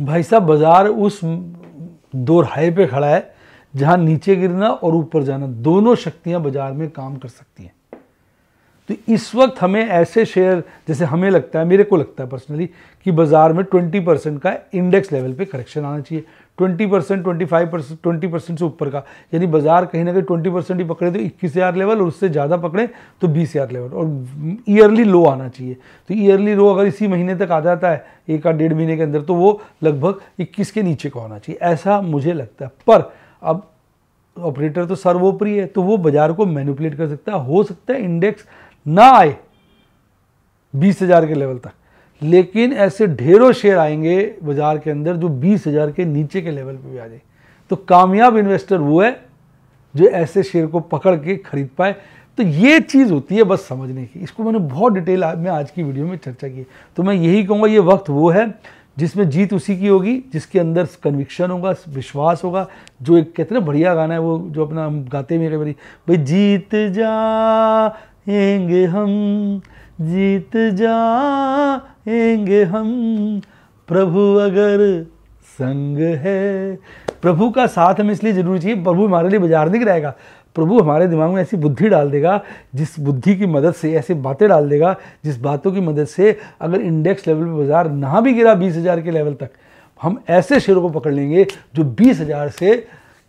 भाई साहब बाज़ार उस दो हाई पे खड़ा है जहां नीचे गिरना और ऊपर जाना दोनों शक्तियां बाज़ार में काम कर सकती हैं तो इस वक्त हमें ऐसे शेयर जैसे हमें लगता है मेरे को लगता है पर्सनली कि बाज़ार में 20 परसेंट का इंडेक्स लेवल पे करेक्शन आना चाहिए twenty percent twenty five percent twenty percent से ऊपर का यानी बाजार कहीं ना कहीं ट्वेंटी परसेंट ही पकड़े तो इक्कीस हज़ार लेवल और उससे ज़्यादा पकड़े तो बीस हज़ार लेवल और ईयरली लो आना चाहिए तो ईयरली लो अगर इसी महीने तक आ जाता है एक आध डेढ़ महीने के अंदर तो वो लगभग इक्कीस के नीचे का होना चाहिए ऐसा मुझे लगता है पर अब ऑपरेटर तो सर्वोपरि है तो वो बाजार को मैनिपुलेट कर सकता है हो सकता है इंडेक्स ना आए बीस हज़ार के लेवल तक लेकिन ऐसे ढेरों शेयर आएंगे बाज़ार के अंदर जो बीस हज़ार के नीचे के लेवल पे भी आ जाए तो कामयाब इन्वेस्टर वो है जो ऐसे शेयर को पकड़ के खरीद पाए तो ये चीज़ होती है बस समझने की इसको मैंने बहुत डिटेल में आज की वीडियो में चर्चा की तो मैं यही कहूँगा ये वक्त वो है जिसमें जीत उसी की होगी जिसके अंदर कन्विक्शन होगा विश्वास होगा जो एक कितने बढ़िया गाना है वो जो अपना हम गाते मेरे बड़ी भाई जीत जाएंगे हम जीत जा रहेंगे हम प्रभु अगर संग है प्रभु का साथ हमें इसलिए जरूरी चाहिए प्रभु हमारे लिए बाजार नहीं रहेगा प्रभु हमारे दिमाग में ऐसी बुद्धि डाल देगा जिस बुद्धि की मदद से ऐसी बातें डाल देगा जिस बातों की मदद से अगर इंडेक्स लेवल पे बाजार ना भी गिरा बीस हज़ार के लेवल तक हम ऐसे शेयरों को पकड़ लेंगे जो बीस हज़ार से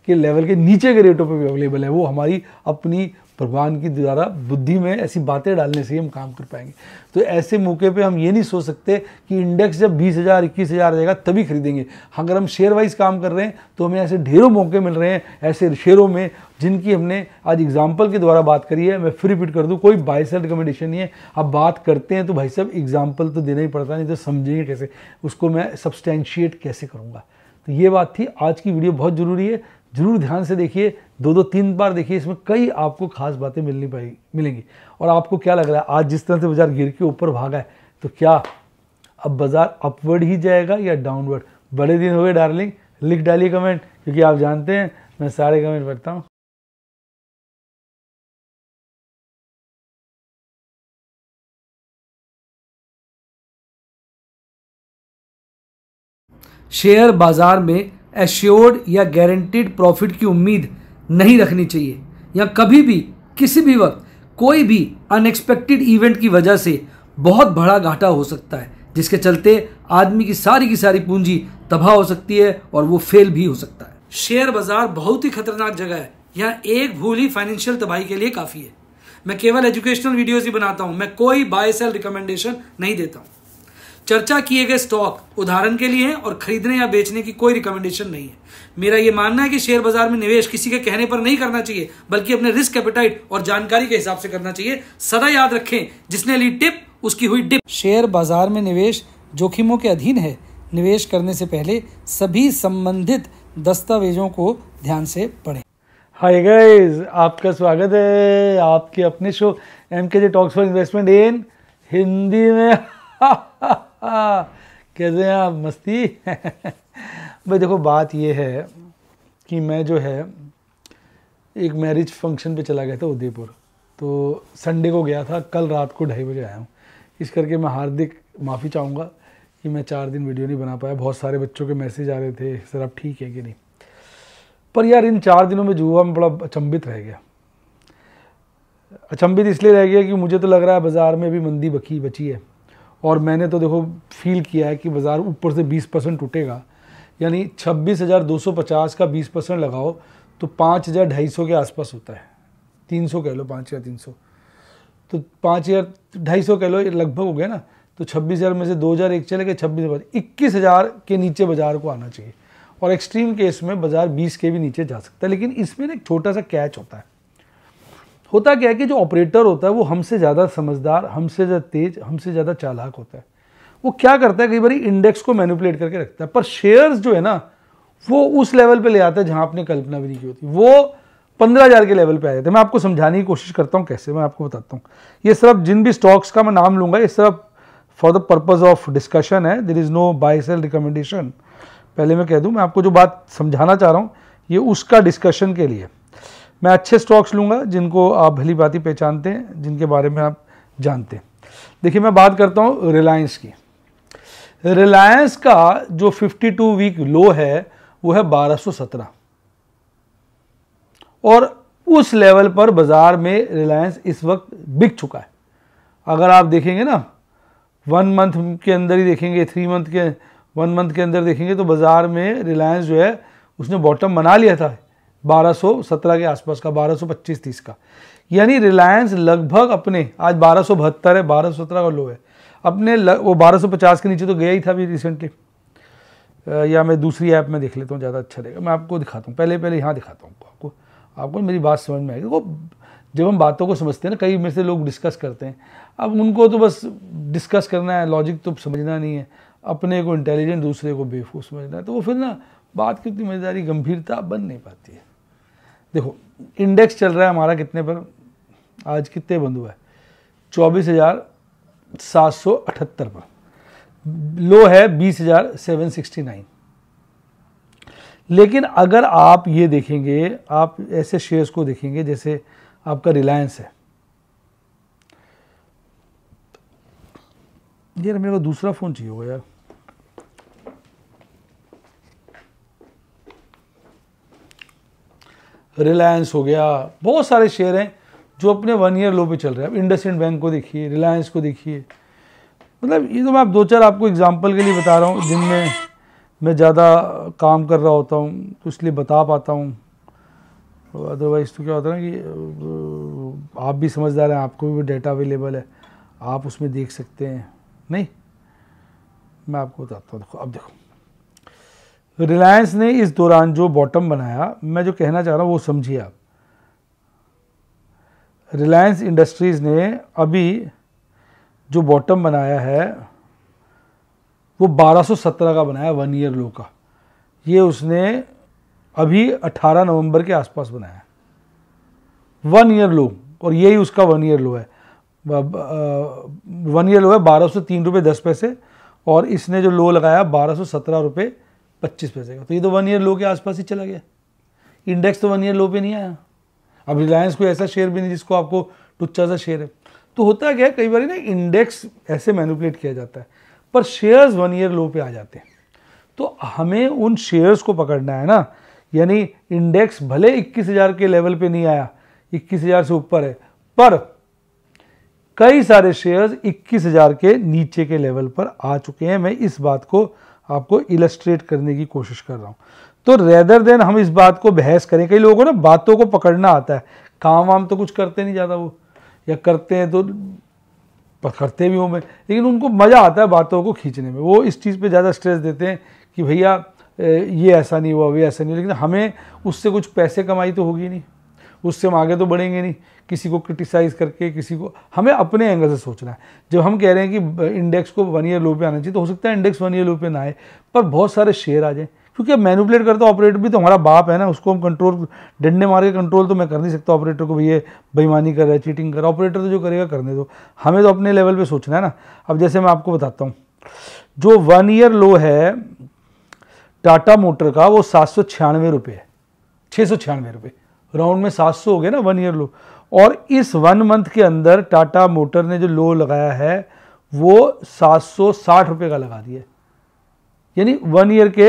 के लेवल के नीचे के रेटों पर भी अवेलेबल है वो हमारी अपनी भगवान की द्वारा बुद्धि में ऐसी बातें डालने से ही हम काम कर पाएंगे तो ऐसे मौके पे हम ये नहीं सोच सकते कि इंडेक्स जब बीस हज़ार इक्कीस हज़ार जाएगा तभी खरीदेंगे अगर हम शेयर वाइज काम कर रहे हैं तो हमें ऐसे ढेरों मौके मिल रहे हैं ऐसे शेयरों में जिनकी हमने आज एग्जाम्पल के द्वारा बात करी है मैं फिर रिपीट कर दूँ कोई बाई सेल रिकमेंडेशन नहीं है आप बात करते हैं तो भाई साहब एग्जाम्पल तो देना ही पड़ता नहीं तो समझेंगे कैसे उसको मैं सब्सटैंशिएट कैसे करूँगा तो ये बात थी आज की वीडियो बहुत ज़रूरी है ज़रूर ध्यान से देखिए दो दो तीन बार देखिए इसमें कई आपको खास बातें मिलनी पाएगी मिलेंगी और आपको क्या लग रहा है आज जिस तरह से बाज़ार गिर के ऊपर भागा है तो क्या अब बाज़ार अपवर्ड ही जाएगा या डाउनवर्ड बड़े दिन हो गए डार्लिंग लिख डालिए कमेंट क्योंकि आप जानते हैं मैं सारे कमेंट पढ़ता हूँ शेयर बाजार में एश्योर्ड या गारंटीड प्रॉफिट की उम्मीद नहीं रखनी चाहिए या कभी भी किसी भी वक्त कोई भी अनएक्सपेक्टेड इवेंट की वजह से बहुत बड़ा घाटा हो सकता है जिसके चलते आदमी की सारी की सारी पूंजी तबाह हो सकती है और वो फेल भी हो सकता है शेयर बाजार बहुत ही खतरनाक जगह है यहाँ एक भूल ही फाइनेंशियल तबाही के लिए काफ़ी है मैं केवल एजुकेशनल वीडियोस ही बनाता हूँ मैं कोई बाय सेल रिकमेंडेशन नहीं देता हूँ चर्चा किए गए स्टॉक उदाहरण के लिए हैं और खरीदने या बेचने की कोई रिकमेंडेशन नहीं है मेरा यह मानना है कि शेयर बाजार में निवेश किसी के कहने पर नहीं करना चाहिए बल्कि अपने रिस्क कैपिटाइट और जानकारी के हिसाब से करना चाहिए सदा याद रखें जिसने ली टिप उसकी हुई डिप शेयर बाजार में निवेश जोखिमों के अधीन है निवेश करने से पहले सभी संबंधित दस्तावेजों को ध्यान से पढ़ें हाय गाइस आपका स्वागत है आपके अपने show MKJ talks for investment in Hindi में कहते हैं आप मस्ती भाई देखो बात ये है कि मैं जो है एक मैरिज फंक्शन पे चला गया था उदयपुर तो संडे को गया था कल रात को ढाई बजे आया हूँ इस करके मैं हार्दिक माफ़ी चाहूँगा कि मैं चार दिन वीडियो नहीं बना पाया बहुत सारे बच्चों के मैसेज आ रहे थे सर आप ठीक है कि नहीं पर यार इन चार दिनों में जुआ हुआ मैं बड़ा अचंभित रह गया अचंभित इसलिए रह गया कि मुझे तो लग रहा है बाज़ार में भी मंदी बकी बची है और मैंने तो देखो फील किया है कि बाज़ार ऊपर से 20 परसेंट टूटेगा यानी 26,250 का 20 परसेंट लगाओ तो पाँच हज़ार ढाई सौ के आसपास होता है तीन सौ कह लो पाँच हज़ार तीन सौ तो पाँच हज़ार ढाई सौ कह लो लगभग हो गया ना तो छब्बीस हज़ार में से दो हज़ार एक चले गए छब्बीस हज़ार इक्कीस हज़ार के नीचे बाज़ार को आना चाहिए और एक्सट्रीम केस में बाज़ार बीस के भी नीचे जा सकता है लेकिन इसमें ना एक छोटा सा कैच होता है होता क्या है कि जो ऑपरेटर होता है वो हमसे ज़्यादा समझदार हमसे ज़्यादा तेज हमसे ज़्यादा चालाक होता है वो क्या करता है कई बार इंडेक्स को मैनिपुलेट करके रखता है पर शेयर्स जो है ना वो उस लेवल पे ले आता है जहाँ आपने कल्पना भी नहीं की होती वो पंद्रह हज़ार के लेवल पे आ जाते हैं मैं आपको समझाने की कोशिश करता हूँ कैसे मैं आपको बताता हूँ ये सब जिन भी स्टॉक्स का मैं नाम लूँगा ये सब for the purpose of discussion है there is no buy sell recommendation पहले मैं कह दूँ मैं आपको जो बात समझाना चाह रहा हूँ ये उसका डिस्कशन के लिए मैं अच्छे स्टॉक्स लूँगा जिनको आप भली बाती पहचानते हैं जिनके बारे में आप जानते हैं देखिए मैं बात करता हूँ रिलायंस की रिलायंस का जो 52 वीक लो है वो है 1217 और उस लेवल पर बाज़ार में रिलायंस इस वक्त बिक चुका है अगर आप देखेंगे ना वन मंथ के अंदर ही देखेंगे थ्री मंथ के वन मंथ के अंदर देखेंगे तो बाज़ार में रिलायंस जो है उसने बॉटम बना लिया था 1217 के आसपास का 1225-30 का यानी रिलायंस लगभग अपने आज बारह है बारह का लो है अपने लग, वो 1250 के नीचे तो गया ही था अभी रिसेंटली या मैं दूसरी ऐप में देख लेता हूँ ज़्यादा अच्छा रहेगा मैं आपको दिखाता हूँ पहले पहले यहाँ दिखाता हूँ आपको आपको मेरी बात समझ में आएगी वो जब हम बातों को समझते हैं ना कई में से लोग डिस्कस करते हैं अब उनको तो बस डिस्कस करना है लॉजिक तो समझना नहीं है अपने को इंटेलिजेंट दूसरे को बेवकूफ़ समझना है तो वो फिर ना बात की उतनी मजेदारी गंभीरता बन नहीं पाती है देखो इंडेक्स चल रहा है हमारा कितने पर आज कितने बंद हुआ है चौबीस हज़ार सात सौ अठहत्तर पर लो है बीस हज़ार सेवन सिक्सटी नाइन लेकिन अगर आप ये देखेंगे आप ऐसे शेयर्स को देखेंगे जैसे आपका रिलायंस है यार मेरे को दूसरा फ़ोन चाहिए होगा यार रिलायंस हो गया बहुत सारे शेयर हैं जो अपने वन ईयर लो पे चल रहे हैं अब इंड बैंक को देखिए रिलायंस को देखिए मतलब ये तो मैं आप दो चार आपको एग्जांपल के लिए बता रहा हूँ जिनमें मैं ज़्यादा काम कर रहा होता हूँ तो इसलिए बता पाता हूँ अदरवाइज़ तो क्या होता है ना कि आप भी समझदार हैं आपको भी डेटा अवेलेबल है आप उसमें देख सकते हैं नहीं मैं आपको बताता हूँ देखो अब देखो रिलायंस ने इस दौरान जो बॉटम बनाया मैं जो कहना चाह रहा हूँ वो समझिए आप रिलायंस इंडस्ट्रीज़ ने अभी जो बॉटम बनाया है वो 1217 का बनाया वन ईयर लो का ये उसने अभी 18 नवंबर के आसपास बनाया वन ईयर लो और यही उसका वन ईयर लो है वन ईयर लो है बारह सौ तीन रुपये दस पैसे और इसने जो लो लगाया बारह सौ सत्रह रुपये पच्चीस पैसे का तो ये तो वन ईयर लो के आसपास ही चला गया इंडेक्स तो वन ईयर लो पे नहीं आया अब रिलायंस कोई ऐसा शेयर भी नहीं जिसको आपको टुच्चा सा शेयर है तो होता क्या है कई बार ना इंडेक्स ऐसे मैनुपलेट किया जाता है पर शेयर्स वन ईयर लो पे आ जाते हैं तो हमें उन शेयर्स को पकड़ना है ना यानी इंडेक्स भले 21,000 के लेवल पे नहीं आया 21,000 से ऊपर है पर कई सारे शेयर्स 21,000 के नीचे के लेवल पर आ चुके हैं मैं इस बात को आपको इलस्ट्रेट करने की कोशिश कर रहा हूँ तो रेदर देन हम इस बात को बहस करें कई लोगों को ना बातों को पकड़ना आता है काम वाम तो कुछ करते नहीं ज़्यादा वो या करते हैं तो करते भी हों मैं लेकिन उनको मज़ा आता है बातों को खींचने में वो इस चीज़ पे ज़्यादा स्ट्रेस देते हैं कि भैया ये ऐसा नहीं हुआ वे ऐसा नहीं हुआ लेकिन हमें उससे कुछ पैसे कमाई तो होगी नहीं उससे हम आगे तो बढ़ेंगे नहीं किसी को क्रिटिसाइज़ करके किसी को हमें अपने एंगल से सोचना है जब हम कह रहे हैं कि इंडेक्स को वन ईयर लो पे आना चाहिए तो हो सकता है इंडेक्स वन ईयर लो पे ना आए पर बहुत सारे शेयर आ जाए क्योंकि अब मैनुपलेट करता ऑपरेटर भी तो हमारा बाप है ना उसको हम कंट्रोल डंडे मार के कंट्रोल तो मैं कर नहीं सकता ऑपरेटर को भैया बेईमानी कर रहा है चीटिंग कर रहा है ऑपरेटर तो जो करेगा करने दो हमें तो अपने लेवल पे सोचना है ना अब जैसे मैं आपको बताता हूँ जो वन ईयर लो है टाटा मोटर का वो सात सौ छियानवे रुपये है छः सौ छियानवे रुपये राउंड में सात सौ हो गया ना वन ईयर लो और इस वन मंथ के अंदर टाटा मोटर ने जो लो लगाया है वो सात सौ साठ रुपये का लगा दिया यानी वन ईयर के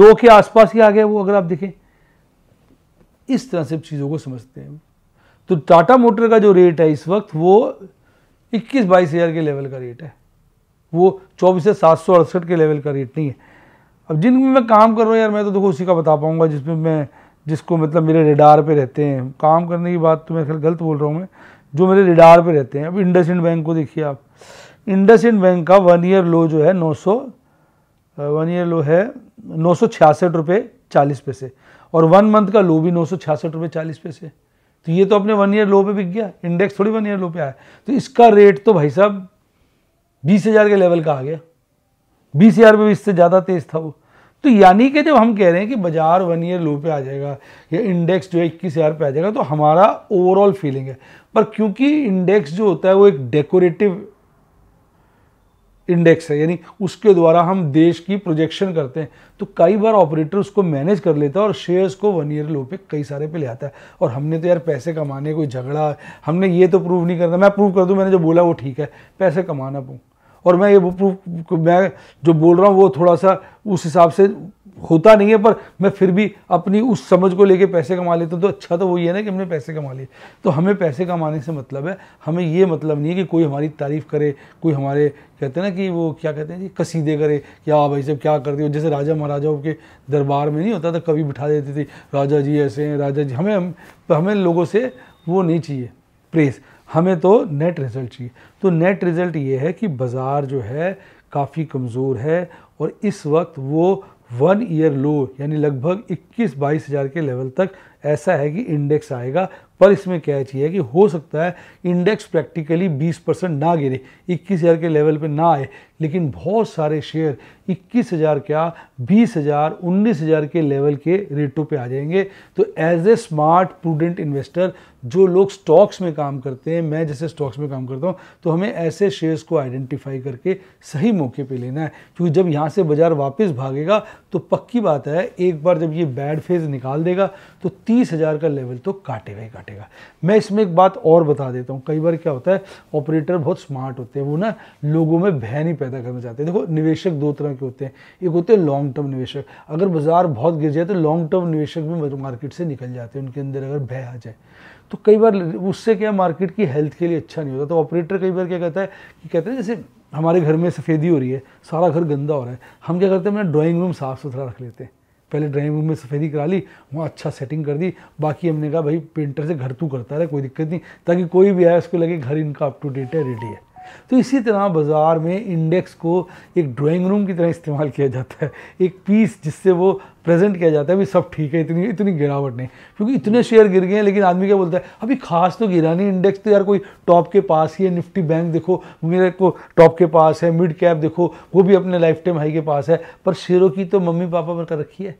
लो के आसपास ही आ गया वो अगर आप देखें इस तरह से चीज़ों को समझते हैं तो टाटा मोटर का जो रेट है इस वक्त वो इक्कीस बाईस हज़ार के लेवल का रेट है वो चौबीस से सात सौ अड़सठ के लेवल का रेट नहीं है अब जिनमें मैं काम कर रहा हूँ यार मैं तो देखो उसी का बता पाऊँगा जिसमें मैं जिसको मतलब मेरे रेडार पे रहते हैं काम करने की बात तो मैं खैर गलत बोल रहा हूँ मैं जो मेरे रेडार पे रहते हैं अब इंडस इंड बैंक को देखिए आप इंडस इंड बैंक का वन ईयर लो जो है नौ सौ वन ईयर लो है नौ सौ छियासठ रुपये चालीस पैसे और वन मंथ का लो भी नौ सौ छियासठ रुपये चालीस पैसे तो ये तो अपने वन ईयर लो पे बिक गया इंडेक्स थोड़ी वन ईयर लो पे आया तो इसका रेट तो भाई साहब बीस हज़ार के लेवल का आ गया बीस हज़ार रुपये इससे ज़्यादा तेज़ था वो तो यानी कि जब हम कह रहे हैं कि बाजार वन ईयर लो पे आ जाएगा या इंडेक्स जो है इक्कीस हज़ार पर आ जाएगा तो हमारा ओवरऑल फीलिंग है पर क्योंकि इंडेक्स जो होता है वो एक डेकोरेटिव इंडेक्स है यानी उसके द्वारा हम देश की प्रोजेक्शन करते हैं तो कई बार ऑपरेटर उसको मैनेज कर लेता है और शेयर्स को वन ईयर लो पे कई सारे पे ले आता है और हमने तो यार पैसे कमाने कोई झगड़ा हमने ये तो प्रूव नहीं करना मैं प्रूव कर दूँ मैंने जो बोला वो ठीक है पैसे कमाना पूँ और मैं ये मैं जो बोल रहा हूँ वो थोड़ा सा उस हिसाब से होता नहीं है पर मैं फिर भी अपनी उस समझ को लेके पैसे कमा लेता हूँ तो अच्छा तो वही है ना कि हमने पैसे कमा लिए तो हमें पैसे कमाने से मतलब है हमें ये मतलब नहीं है कि कोई हमारी तारीफ़ करे कोई हमारे कहते हैं ना कि वो क्या कहते हैं जी कसीदे करे क्या हाँ भाई साहब क्या करते हो जैसे राजा महाराजाओं के दरबार में नहीं होता था कभी बिठा देती थी राजा जी ऐसे हैं राजा जी हमें हम, हमें लोगों से वो नहीं चाहिए प्रेस हमें तो नेट रिज़ल्ट चाहिए तो नेट रिज़ल्ट ये है कि बाज़ार जो है काफ़ी कमज़ोर है और इस वक्त वो वन ईयर लो यानी लगभग 21 बाईस हज़ार के लेवल तक ऐसा है कि इंडेक्स आएगा पर इसमें क्या चाहिए कि हो सकता है इंडेक्स प्रैक्टिकली 20 परसेंट ना गिरे 21,000 के लेवल पे ना आए लेकिन बहुत सारे शेयर 21,000 क्या 20,000 19,000 के लेवल के रेटों पे आ जाएंगे तो as a smart prudent investor जो लोग स्टॉक्स में काम करते हैं मैं जैसे स्टॉक्स में काम करता हूँ तो हमें ऐसे शेयर्स को आइडेंटिफाई करके सही मौके पर लेना है क्योंकि जब यहाँ से बाज़ार वापस भागेगा तो पक्की बात है एक बार जब ये बैड फेज निकाल देगा तो तीस हज़ार का लेवल तो काटेगा ही काटेगा काटेगा मैं इसमें एक बात और बता देता हूँ कई बार क्या होता है ऑपरेटर बहुत स्मार्ट होते हैं वो ना लोगों में भय नहीं पैदा करना चाहते देखो निवेशक दो तरह के होते हैं एक होते हैं लॉन्ग टर्म निवेशक अगर बाजार बहुत गिर जाए तो लॉन्ग टर्म निवेशक भी मार्केट से निकल जाते हैं उनके अंदर अगर भय आ जाए तो कई बार उससे क्या मार्केट की हेल्थ के लिए अच्छा नहीं होता तो ऑपरेटर कई बार क्या कहता है कि कहते हैं जैसे हमारे घर में सफ़ेदी हो रही है सारा घर गंदा हो रहा है हम क्या करते हैं अपना ड्राइंग रूम साफ़ सुथरा रख लेते हैं पहले ड्राइंग रूम में सफ़ेदी करा ली वहाँ अच्छा सेटिंग कर दी बाकी हमने कहा भाई पेंटर से घर तू करता रहे कोई दिक्कत नहीं ताकि कोई भी आए उसको लगे घर इनका अप टू डेट है रेडी है तो इसी तरह बाज़ार में इंडेक्स को एक ड्राइंग रूम की तरह इस्तेमाल किया जाता है एक पीस जिससे वो प्रेजेंट किया जाता है अभी सब ठीक है इतनी इतनी गिरावट नहीं क्योंकि इतने शेयर गिर गए हैं लेकिन आदमी क्या बोलता है अभी खास तो गिरा नहीं इंडेक्स तो यार कोई टॉप के पास ही है निफ्टी बैंक देखो मेरे को टॉप के पास है मिड कैप देखो वो भी अपने लाइफ टाइम हाई के पास है पर शेयरों की तो मम्मी पापा पर कर रखी है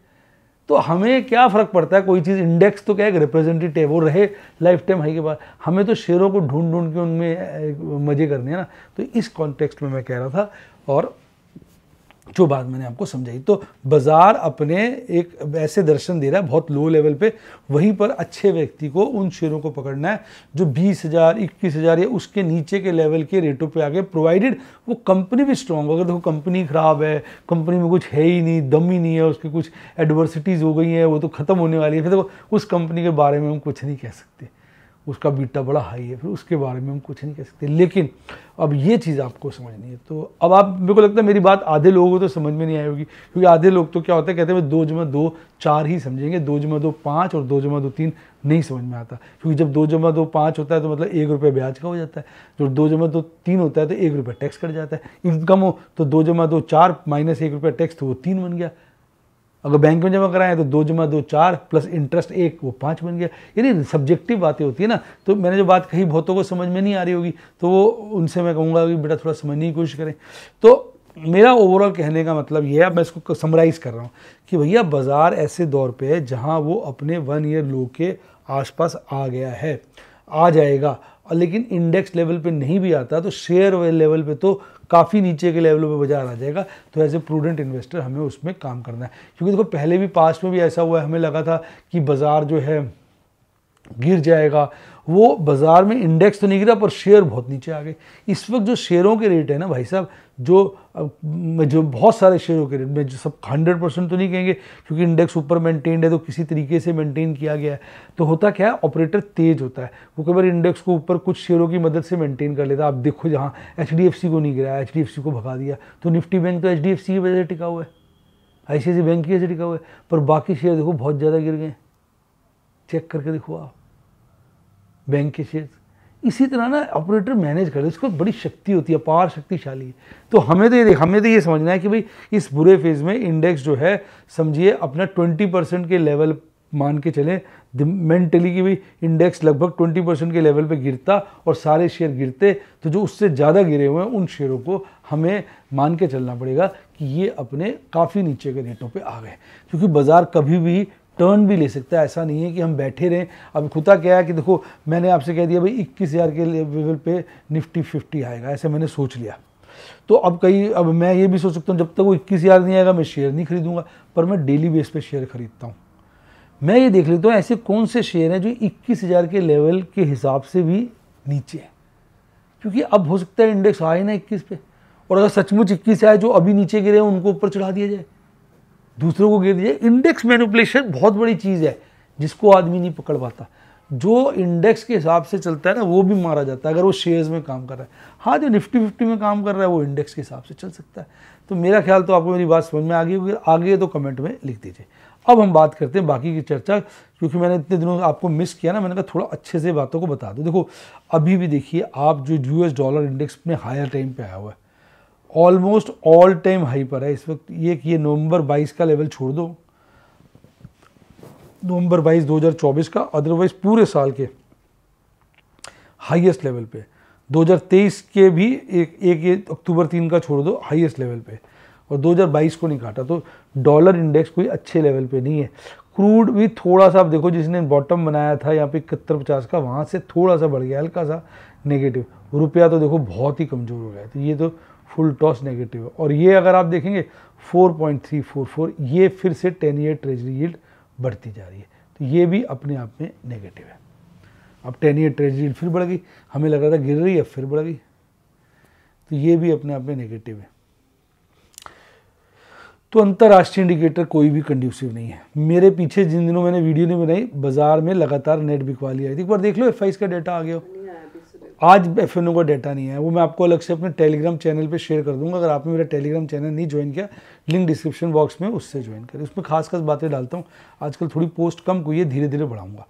तो हमें क्या फ़र्क पड़ता है कोई चीज़ इंडेक्स तो क्या एक रिप्रेजेंटेटिव वो रहे लाइफ टाइम हाई के बाद हमें तो शेयरों को ढूंढ ढूंढ के उनमें मज़े करने हैं ना तो इस कॉन्टेक्स्ट में मैं कह रहा था और जो बात मैंने आपको समझाई तो बाज़ार अपने एक ऐसे दर्शन दे रहा है बहुत लो लेवल पे वहीं पर अच्छे व्यक्ति को उन शेयरों को पकड़ना है जो बीस हज़ार इक्कीस हज़ार या उसके नीचे के लेवल के रेटों पे आगे प्रोवाइडेड वो कंपनी भी स्ट्रांग हो अगर देखो कंपनी ख़राब है कंपनी में कुछ है ही नहीं दम ही नहीं है उसकी कुछ एडवर्सिटीज़ हो गई हैं वो तो ख़त्म होने वाली है फिर देखो उस कंपनी के बारे में हम कुछ नहीं कह सकते उसका बीटा बड़ा हाई है फिर उसके बारे में हम कुछ नहीं कह सकते लेकिन अब ये चीज़ आपको समझनी है तो अब आप मेरे को लगता है मेरी बात आधे लोगों को तो समझ में नहीं आई होगी क्योंकि आधे लोग तो क्या होता है कहते हैं दो जमा दो चार ही समझेंगे दो जमा दो पाँच और दो जमा दो तीन नहीं समझ में आता क्योंकि जब दो जमा दो पाँच होता है तो मतलब एक रुपये ब्याज का हो जाता है जो दो जमा दो तीन होता है तो एक रुपये टैक्स कट जाता है इनकम हो तो दो जमा दो चार माइनस एक रुपये टैक्स तो वो तीन बन गया अगर बैंक में जमा कराएं तो दो जमा दो चार प्लस इंटरेस्ट एक वो पाँच बन गया यानी सब्जेक्टिव बातें होती है ना तो मैंने जो बात कही बहुतों को समझ में नहीं आ रही होगी तो वो उनसे मैं कहूँगा कि बेटा थोड़ा समझने की कोशिश करें तो मेरा ओवरऑल कहने का मतलब ये है मैं इसको समराइज़ कर रहा हूँ कि भैया बाज़ार ऐसे दौर पर है जहाँ वो अपने वन ईयर लो के आसपास आ गया है आ जाएगा लेकिन इंडेक्स लेवल पे नहीं भी आता तो शेयर लेवल पे तो काफ़ी नीचे के लेवलों पे बाजार आ जाएगा तो एज ए प्रूडेंट इन्वेस्टर हमें उसमें काम करना है क्योंकि देखो पहले भी पास्ट में भी ऐसा हुआ है हमें लगा था कि बाज़ार जो है गिर जाएगा वो बाज़ार में इंडेक्स तो नहीं गिरा पर शेयर बहुत नीचे आ गए इस वक्त जो शेयरों के रेट है ना भाई साहब जो जो बहुत सारे शेयरों के रेट में जो सब हंड्रेड परसेंट तो नहीं कहेंगे क्योंकि इंडेक्स ऊपर मेंटेन्ड है तो किसी तरीके से मेंटेन किया गया है तो होता क्या है ऑपरेटर तेज होता है वो कई बार इंडेक्स को ऊपर कुछ शेयरों की मदद से मेंटेन कर लेता है आप देखो जहाँ एच को नहीं गिराया एच को भगा दिया तो निफ्टी बैंक तो एच की वजह से टिका हुआ है आई बैंक की वजह से टिका हुआ है पर बाकी शेयर देखो बहुत ज़्यादा गिर गए चेक करके देखो आप बैंक के शेयर इसी तरह ना ऑपरेटर मैनेज कर उसको बड़ी शक्ति होती है पार शक्तिशाली है तो हमें तो ये हमें तो ये समझना है कि भाई इस बुरे फेज़ में इंडेक्स जो है समझिए अपना 20 परसेंट के लेवल मान के चलें मेंटली कि भाई इंडेक्स लगभग 20 परसेंट के लेवल पे गिरता और सारे शेयर गिरते तो जो उससे ज़्यादा गिरे हुए हैं उन शेयरों को हमें मान के चलना पड़ेगा कि ये अपने काफ़ी नीचे के रेटों पर आ गए क्योंकि बाज़ार कभी भी टर्न भी ले सकता है ऐसा नहीं है कि हम बैठे रहें अब खुदा क्या है कि देखो मैंने आपसे कह दिया भाई इक्कीस हज़ार के लेवल पे निफ्टी फिफ्टी आएगा ऐसे मैंने सोच लिया तो अब कई अब मैं ये भी सोच सकता हूँ जब तक वो इक्कीस हज़ार नहीं आएगा मैं शेयर नहीं खरीदूंगा पर मैं डेली बेस पर शेयर खरीदता हूँ मैं ये देख लेता हूँ ऐसे कौन से शेयर हैं जो इक्कीस हज़ार के लेवल के हिसाब से भी नीचे हैं क्योंकि अब हो सकता है इंडेक्स आए ना इक्कीस पे और अगर सचमुच इक्कीस आए जो अभी नीचे गिरे हैं उनको ऊपर चढ़ा दिया जाए दूसरों को गिर दीजिए इंडेक्स मैनिपुलेशन बहुत बड़ी चीज़ है जिसको आदमी नहीं पकड़ पाता जो इंडेक्स के हिसाब से चलता है ना वो भी मारा जाता है अगर वो शेयर्स में काम कर रहा है हाँ जो निफ्टी फिफ्टी में काम कर रहा है वो इंडेक्स के हिसाब से चल सकता है तो मेरा ख्याल तो आपको मेरी बात समझ में आ गई होगी आगे तो कमेंट में लिख दीजिए अब हम बात करते हैं बाकी की चर्चा क्योंकि मैंने इतने दिनों आपको मिस किया ना मैंने कहा थोड़ा अच्छे से बातों को बता दो देखो अभी भी देखिए आप जो यूएस डॉलर इंडेक्स में हायर टाइम पे आया हुआ है ऑलमोस्ट ऑल टाइम हाई पर है इस वक्त ये कि ये नवंबर 22 का लेवल छोड़ दो नवंबर 22 2024 का अदरवाइज पूरे साल के हाईएस्ट लेवल पे 2023 के भी एक एक ये अक्टूबर तीन का छोड़ दो हाईएस्ट लेवल पे और 2022 को नहीं काटा तो डॉलर इंडेक्स कोई अच्छे लेवल पे नहीं है क्रूड भी थोड़ा सा आप देखो जिसने बॉटम बनाया था यहाँ पे इकहत्तर पचास का वहाँ से थोड़ा सा बढ़ गया हल्का सा नेगेटिव रुपया तो देखो बहुत ही कमज़ोर हो गया तो ये तो फुल टॉस नेगेटिव है और ये अगर आप देखेंगे 4.344 ये फिर से 10 ईयर ट्रेजरी यील्ड बढ़ती जा रही है तो ये भी अपने आप में नेगेटिव है अब 10 ईयर ट्रेजरी फिर बढ़ गई हमें लग रहा था गिर रही है फिर बढ़ गई तो ये भी अपने आप में नेगेटिव है तो अंतर्राष्ट्रीय इंडिकेटर कोई भी कंड्यूसिव नहीं है मेरे पीछे जिन दिनों मैंने वीडियो नहीं बनाई बाजार में लगातार नेट बिकवाली आई थी एक बार देख लो एफ का डाटा आ गया हो आज एफ को डेटा नहीं है वो मैं आपको अलग से अपने टेलीग्राम चैनल पे शेयर कर दूंगा अगर आपने मेरा टेलीग्राम चैनल नहीं ज्वाइन किया लिंक डिस्क्रिप्शन बॉक्स में उससे ज्वाइन करें उसमें खास खास बातें डालता हूँ आजकल थोड़ी पोस्ट कम हुई है धीरे धीरे बढ़ाऊंगा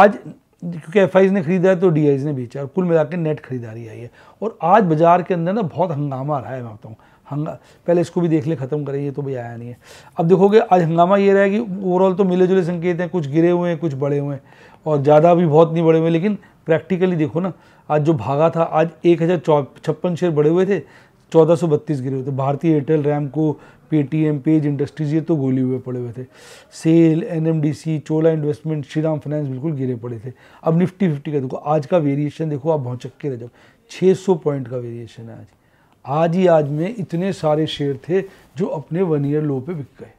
आज क्योंकि एफ ने खरीदा है तो डी ने बेचा और कुल मिला नेट खरीदारी आई है और आज बाजार के अंदर ना बहुत हंगामा रहा है मैं बताऊँ हंगा पहले इसको भी देख ले ख़त्म करें ये तो भाई आया नहीं है अब देखोगे आज हंगामा ये रहा है कि ओवरऑल तो मिले जुले संकेत हैं कुछ गिरे हुए हैं कुछ बड़े हुए हैं और ज़्यादा भी बहुत नहीं बड़े हुए लेकिन प्रैक्टिकली देखो ना आज जो भागा था आज एक हज़ार छप्पन शेयर बढ़े हुए थे चौदह सौ बत्तीस गिरे हुए थे भारतीय एयरटेल रैम को पेटीएम पेज इंडस्ट्रीज ये तो गोली हुए पड़े हुए थे SAIL NMDC Chola investment Shriram finance बिल्कुल गिरे पड़े थे अब निफ्टी फिफ्टी का देखो आज का वेरिएशन देखो आप भौचक के रह जाओ 600 पॉइंट का वेरिएशन है आज आज ही आज में इतने सारे शेयर थे जो अपने वन ईयर लो पे बिक गए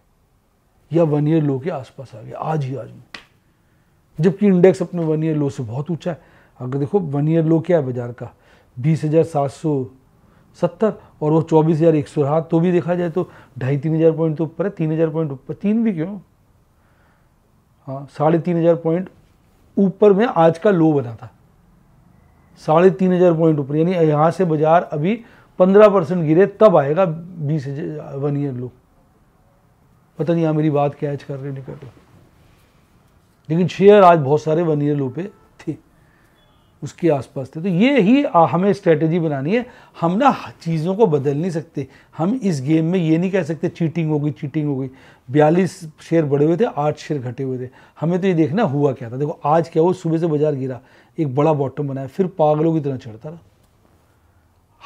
या वन ईयर लो के आसपास आ गए आज ही आज में जबकि इंडेक्स अपने वन ईयर लो से बहुत ऊंचा है अगर देखो वन ईयर लो क्या है बाजार का बीस हज़ार सात सौ सत्तर और वो चौबीस हज़ार एक सौ रहा तो भी देखा जाए तो ढाई तीन हज़ार पॉइंट तो ऊपर है तीन हज़ार पॉइंट ऊपर तीन भी क्यों हाँ साढ़े तीन हज़ार पॉइंट ऊपर में आज का लो बना था साढ़े तीन हज़ार पॉइंट ऊपर यानी यहाँ से बाजार अभी पंद्रह परसेंट गिरे तब आएगा बीस हज़ार वन ईयर लो पता नहीं यहाँ मेरी बात कैच कर रहे नहीं कर रहे लेकिन शेयर आज बहुत सारे वन ईयर लो पे उसके आसपास थे तो ये ही हमें स्ट्रेटजी बनानी है हम ना चीज़ों को बदल नहीं सकते हम इस गेम में ये नहीं कह सकते चीटिंग हो गई चीटिंग हो गई बयालीस शेयर बढ़े हुए थे आठ शेयर घटे हुए थे हमें तो ये देखना हुआ क्या था देखो आज क्या हुआ सुबह से बाजार गिरा एक बड़ा बॉटम बनाया फिर पागलों की तरह चढ़ता रहा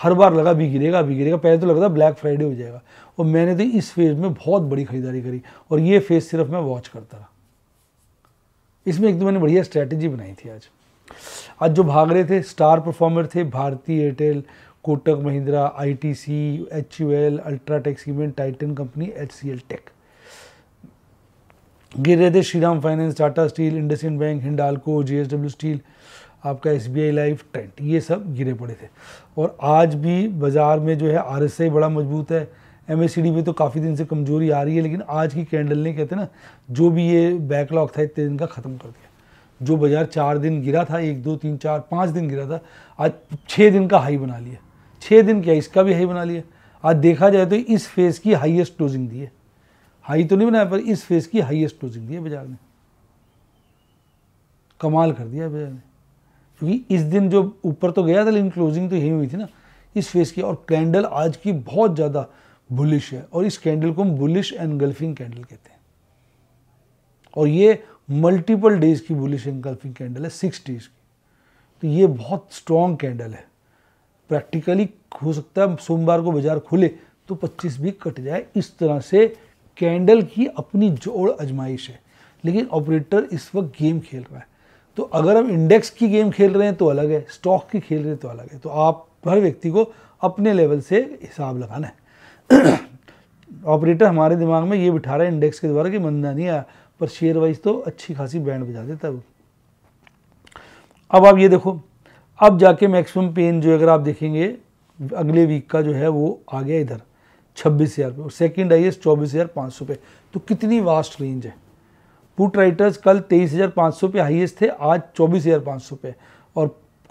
हर बार लगा भी गिरेगा भी गिरेगा पहले तो लगता ब्लैक फ्राइडे हो जाएगा और मैंने तो इस फेज़ में बहुत बड़ी खरीदारी करी और ये फेज़ सिर्फ मैं वॉच करता रहा इसमें एक तो मैंने बढ़िया स्ट्रैटेजी बनाई थी आज आज जो भाग रहे थे स्टार परफॉर्मर थे Bharti Airtel Kotak Mahindra ITC HUL UltraTech cement Titan company HCL tech गिर रहे थे Shriram finance Tata steel IndusInd bank Hindalco JSW steel आपका S B I life Trent ये सब गिरे पड़े थे और आज भी बाज़ार में जो है आर एस आई बड़ा मजबूत है एम एस सी डी में तो काफ़ी दिन से कमज़ोरी आ रही है लेकिन आज की कैंडल ने कहते ना जो भी ये बैकलॉग था इतने दिन का ख़त्म कर दिया जो बाजार चार दिन गिरा था एक दो तीन चार पाँच दिन गिरा था आज छः दिन का हाई बना लिया छः दिन क्या इसका भी हाई बना लिया आज देखा जाए तो इस फेज़ की हाइएस्ट क्लोजिंग दी है हाई तो नहीं बनाया पर इस फेज़ की हाइएस्ट क्लोजिंग दी है बाजार ने कमाल कर दिया बाजार ने क्योंकि इस दिन जो ऊपर तो गया था लेकिन क्लोजिंग तो यही हुई थी ना इस फेज़ की और कैंडल आज की बहुत ज़्यादा बुलिश है और इस कैंडल को हम बुलिश एनगल्फिंग कैंडल कहते हैं और ये मल्टीपल डेज की बुलिश इंकल्फिंग कैंडल है सिक्स डेज की तो ये बहुत स्ट्रॉन्ग कैंडल है प्रैक्टिकली हो सकता है सोमवार को बाजार खुले तो 25 भी कट जाए इस तरह से कैंडल की अपनी जोड़ आजमाइश है लेकिन ऑपरेटर इस वक्त गेम खेल रहा है तो अगर हम इंडेक्स की गेम खेल रहे हैं तो अलग है स्टॉक की खेल रहे हैं तो अलग है तो आप हर व्यक्ति को अपने लेवल से हिसाब लगाना है ऑपरेटर हमारे दिमाग में ये बिठा रहा है इंडेक्स के द्वारा कि मंदा नहीं आया पर शेयर वाइज तो अच्छी खासी बैंड बजा देता है वो अब आप ये देखो अब जाके मैक्सिमम पेन जो अगर आप देखेंगे अगले वीक का जो है वो आ गया इधर छब्बीस हज़ार रुपये और सेकेंड एस चौबीस हज़ार पाँच सौ पे तो कितनी वास्ट रेंज है पुट राइटर्स कल तेईस हज़ार पाँच सौ पे हाइएस्ट थे आज चौबीस हज़ार पाँच सौ पे और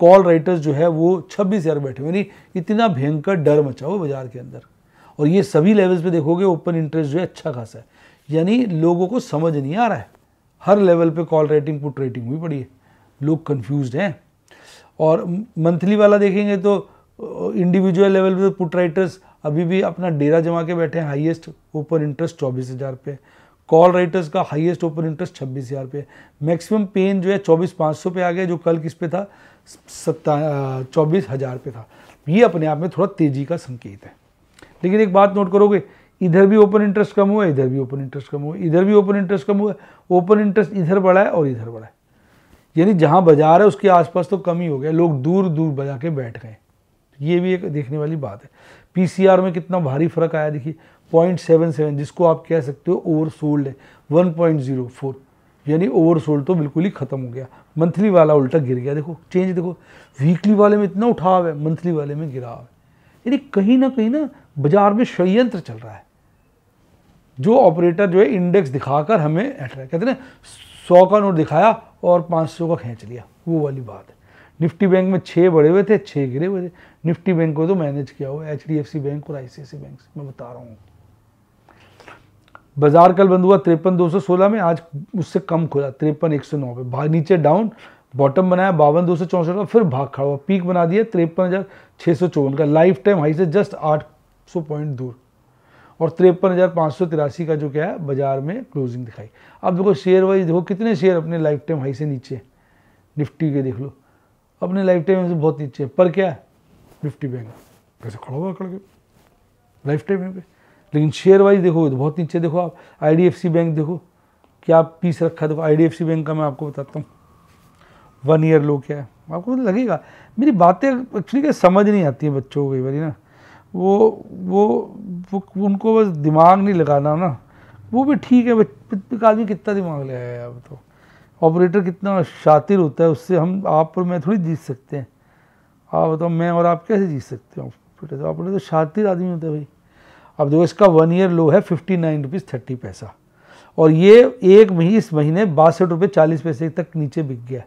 कॉल राइटर्स जो है वो छब्बीस हज़ार बैठे हुए यानी इतना भयंकर डर मचा हुआ बाजार के अंदर और ये सभी लेवल्स पे देखोगे ओपन इंटरेस्ट जो है अच्छा खासा है यानी लोगों को समझ नहीं आ रहा है हर लेवल पे कॉल रेटिंग पुट रेटिंग हुई पड़ी है लोग कंफ्यूज हैं और मंथली वाला देखेंगे तो इंडिविजुअल लेवल पे तो पुट राइटर्स अभी भी अपना डेरा जमा के बैठे हैं हाईएस्ट ओपन इंटरेस्ट चौबीस हज़ार पे कॉल राइटर्स का हाईएस्ट ओपन इंटरेस्ट छब्बीस हज़ार पे मैक्सिमम पेन जो है चौबीस पाँच सौ पे आ गया जो कल किस पे था सत्ता चौबीस हज़ार पे था ये अपने आप में थोड़ा तेज़ी का संकेत है लेकिन एक बात नोट करोगे इधर भी ओपन इंटरेस्ट कम हुआ इधर भी ओपन इंटरेस्ट कम हुआ इधर भी ओपन इंटरेस्ट कम हुआ ओपन इंटरेस्ट इधर बढ़ा है और इधर बढ़ा है यानी जहाँ बाजार है उसके आसपास तो कम ही हो गया लोग दूर दूर बजा के बैठ गए ये भी एक देखने वाली बात है पीसीआर में कितना भारी फर्क आया देखिए पॉइंट सेवन सेवन जिसको आप कह सकते हो ओवर सोल्ड है वन पॉइंट जीरो फोर यानी ओवर सोल्ड तो बिल्कुल ही खत्म हो गया मंथली वाला उल्टा गिर गया देखो चेंज देखो वीकली वाले में इतना उठाव है मंथली वाले में गिराव है यानी कहीं ना कहीं ना बाजार में षडयंत्र चल रहा है जो ऑपरेटर जो है इंडेक्स दिखाकर हमें एट्रैक कहते हैं सौ का नोट दिखाया और पाँच सौ का खींच लिया वो वाली बात है निफ्टी बैंक में छः बड़े हुए थे छः गिरे हुए थे निफ्टी बैंक को तो मैनेज किया हुआ है एच बैंक और आई बैंक मैं बता रहा हूँ बाजार कल बंद हुआ तिरपन दो सौ सोलह में आज उससे कम खुला तिरपन एक सौ नौ पे भाग नीचे डाउन बॉटम बनाया बावन दो सौ चौंसठ का फिर भाग खड़ा हुआ पीक बना दिया तिरपन हज़ार छः सौ चौवन का लाइफ टाइम हाई से जस्ट आठ सौ पॉइंट दूर और तिरपन हज़ार पाँच सौ तिरासी का जो क्या है बाजार में क्लोजिंग दिखाई अब देखो शेयर वाइज देखो कितने शेयर अपने लाइफ टाइम हाई से नीचे निफ्टी के देख लो अपने लाइफ टाइम से बहुत नीचे पर क्या है निफ्टी बैंक कैसे खड़ा हुआ खड़ के लाइफ टाइम पे लेकिन शेयर वाइज देखो तो बहुत नीचे देखो आप आईडीएफसी बैंक देखो क्या पीस रखा देखो आईडीएफसी बैंक का मैं आपको बताता हूँ वन ईयर लो क्या है आपको तो लगेगा मेरी बातें एक्चुअली क्या समझ नहीं आती है बच्चों को कई बार ना वो वो वो उनको बस दिमाग नहीं लगाना ना वो भी ठीक है भाई आदमी कितना दिमाग लगाया अब तो ऑपरेटर कितना शातिर होता है उससे हम आप और मैं थोड़ी जीत सकते हैं आप बताओ मैं और आप कैसे जीत सकते हो ऑपरेटर ऑपरेटर तो शातिर आदमी होता है भाई अब देखो इसका वन ईयर लो है फिफ्टी नाइन रुपीज़ थर्टी पैसा और ये एक महीने इस महीने बासठ रुपये चालीस पैसे तक नीचे बिक गया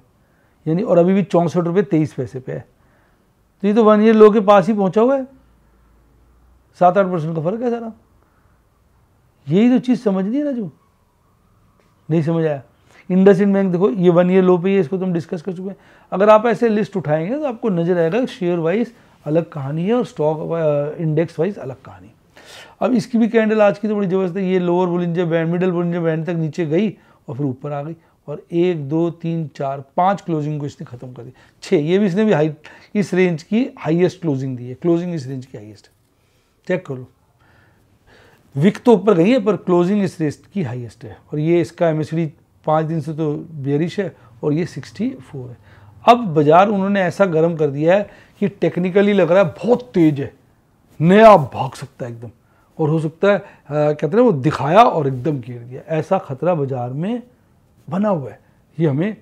यानी और अभी भी चौंसठ रुपये तेईस पैसे पे है तो ये तो वन ईयर लो के पास ही पहुँचा हुआ है सात आठ परसेंट का फर्क है सारा यही तो चीज़ समझनी है ना जो नहीं समझ आया इंडस इंड बैंक देखो ये वन ईयर लो पे है इसको तुम डिस्कस कर चुके हैं अगर आप ऐसे लिस्ट उठाएंगे तो आपको नजर आएगा शेयर वाइज अलग कहानी है और स्टॉक इंडेक्स वाइज अलग कहानी अब इसकी भी कैंडल आज की तो बड़ी जबरदस्त है ये lower Bollinger band middle Bollinger band तक नीचे गई और फिर ऊपर आ गई और एक दो तीन चार पाँच क्लोजिंग को इसने खत्म कर दी छः ये भी इसने भी हाई इस रेंज की हाईएस्ट क्लोजिंग दी है क्लोजिंग इस रेंज की हाईएस्ट चेक कर लो विक तो ऊपर गई है पर क्लोजिंग इस रेस की हाईएस्ट है और ये इसका एम पाँच दिन से तो बेरिश है और ये सिक्सटी फोर है अब बाज़ार उन्होंने ऐसा गर्म कर दिया है कि टेक्निकली लग रहा है बहुत तेज़ है नया भाग सकता है एकदम और हो सकता है आ, कहते हैं वो दिखाया और एकदम गिर दिया ऐसा खतरा बाज़ार में बना हुआ है ये हमें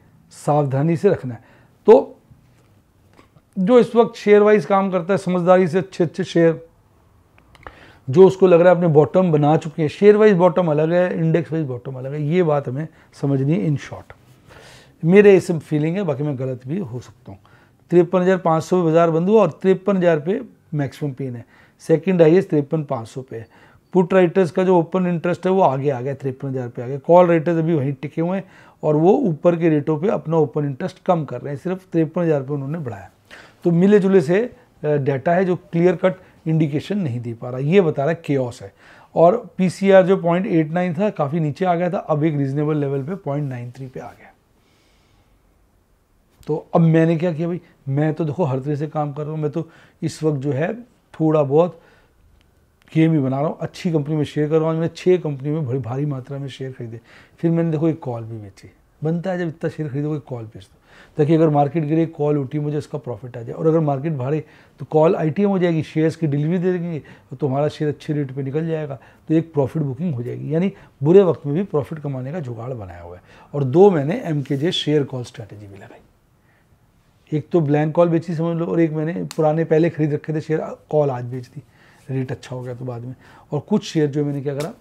सावधानी से रखना है तो जो इस वक्त शेयर वाइज काम करता है समझदारी से अच्छे अच्छे शेयर जो उसको लग रहा है अपने बॉटम बना चुके हैं शेयर वाइज बॉटम अलग है इंडेक्स वाइज बॉटम अलग है ये बात हमें समझनी है इन शॉर्ट मेरे इस फीलिंग है बाकी मैं गलत भी हो सकता हूँ तिरपन हज़ार पाँच सौ बाजार बंद हुआ और तिरपन हज़ार पे मैक्सिमम पेन है सेकंड हाइएस्ट तिरपन पाँच सौ पे है पुट राइटर्स का जो ओपन इंटरेस्ट है वो आगे आ गया तिरपन हज़ार पे आ गया कॉल राइटर्स अभी वहीं टिके हुए हैं और वो ऊपर के रेटों पे अपना ओपन इंटरेस्ट कम कर रहे हैं सिर्फ तिरपन हज़ार पे उन्होंने बढ़ाया तो मिले जुले से डाटा है जो क्लियर कट इंडिकेशन नहीं दे पा रहा ये बता रहा है केओस है और पी जो पॉइंट एट नाइन था काफ़ी नीचे आ गया था अब एक रीजनेबल लेवल पे पॉइंट नाइन थ्री पे आ गया तो अब मैंने क्या किया भाई मैं तो देखो हर तरह से काम कर रहा हूँ मैं तो इस वक्त जो है थोड़ा बहुत गेम ही बना रहा हूँ अच्छी कंपनी में शेयर कर रहा हूँ मैंने छः कंपनी में बड़ी भारी मात्रा में शेयर खरीदे फिर मैंने देखो एक कॉल भी बेची बनता है जब इतना शेयर खरीदो एक कॉल बेच दो ताकि अगर मार्केट गिरे कॉल उठी मुझे इसका प्रॉफिट आ जाए और अगर मार्केट भाड़े तो कॉल आई हो जाएगी शेयर्स की डिलीवरी दे देंगे तो तुम्हारा शेयर अच्छे रेट पर निकल जाएगा तो एक प्रॉफिट बुकिंग हो जाएगी यानी बुरे वक्त में भी प्रॉफिट कमाने का जुगाड़ बनाया हुआ है और दो मैंने एम शेयर कॉल स्ट्रैटेजी भी लगाई एक तो ब्लैंक कॉल बेची समझ लो और एक मैंने पुराने पहले खरीद रखे थे शेयर कॉल आज बेच दी रेट अच्छा हो गया तो बाद में और कुछ शेयर जो मैंने क्या करा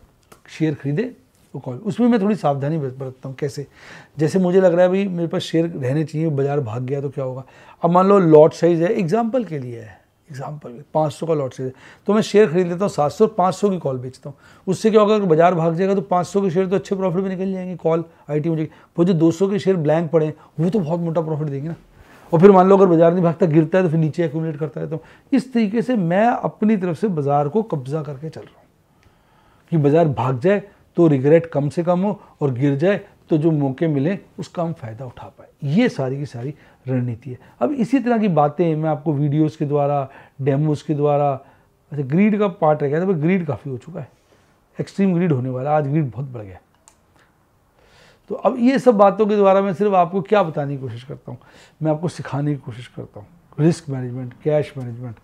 शेयर खरीदे तो कॉल उसमें मैं थोड़ी सावधानी बरतता हूँ कैसे जैसे मुझे लग रहा है भाई मेरे पास शेयर रहने चाहिए बाजार भाग गया तो क्या होगा अब मान लो लॉट साइज़ है एग्जाम्पल के लिए है एग्जाम्पल पाँच सौ का लॉट साइज है तो मैं शेयर खरीद लेता हूँ सात सौ पाँच सौ की कॉल बेचता हूँ उससे क्या होगा अगर बाजार भाग जाएगा तो पाँच सौ के शेयर तो अच्छे प्रॉफिट भी निकल जाएंगे कॉल आई टी मुझे वो जो दो सौ के शेयर ब्लैंक पड़े वो तो बहुत मोटा प्रॉफिट देंगे ना और फिर मान लो अगर बाजार नहीं भागता गिरता है तो फिर नीचे एकूमुलेट करता रहता हूँ इस तरीके से मैं अपनी तरफ से बाजार को कब्जा करके चल रहा हूँ कि बाजार भाग जाए तो रिग्रेट कम से कम हो और गिर जाए तो जो मौके मिले उसका हम फ़ायदा उठा पाए ये सारी की सारी रणनीति है अब इसी तरह की बातें मैं आपको वीडियोस के द्वारा डेमोज के द्वारा अच्छा ग्रीड का पार्ट रह गया था भाई ग्रीड काफ़ी हो चुका है एक्सट्रीम ग्रीड होने वाला आज ग्रीड बहुत बढ़ गया तो अब ये सब बातों के द्वारा मैं सिर्फ आपको क्या बताने की कोशिश करता हूँ मैं आपको सिखाने की कोशिश करता हूँ रिस्क मैनेजमेंट कैश मैनेजमेंट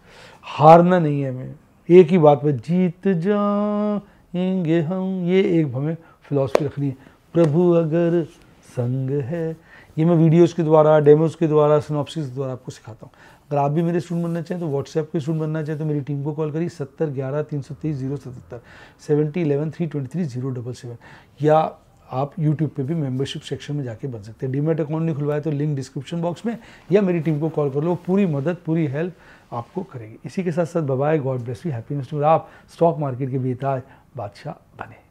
हारना नहीं है हमें एक ही बात पर जीत जा ये हम ये एक हमें फिलासफी रखनी है प्रभु अगर संग है ये मैं वीडियोस के द्वारा डेमोज के द्वारा सिनॉप्सिस के द्वारा आपको सिखाता हूँ अगर आप भी मेरे स्टूडेंट बनना चाहें तो व्हाट्सएप के स्टूडेंट बनना चाहें तो मेरी टीम को कॉल करिए सत्तर ग्यारह तीन सौ तेईस जीरो सतहत्तर seventy eleven three twenty three zero double seven या आप यूट्यूब पे भी मेंबरशिप सेक्शन में जाके बन सकते हैं डीमेट अकाउंट नहीं खुलवाया तो लिंक डिस्क्रिप्शन बॉक्स में या मेरी टीम को कॉल कर लो पूरी मदद पूरी हेल्प आपको करेगी इसी के साथ साथ बबाई God bless you happiness to आप स्टॉक मार्केट के बेताज बादशाह बने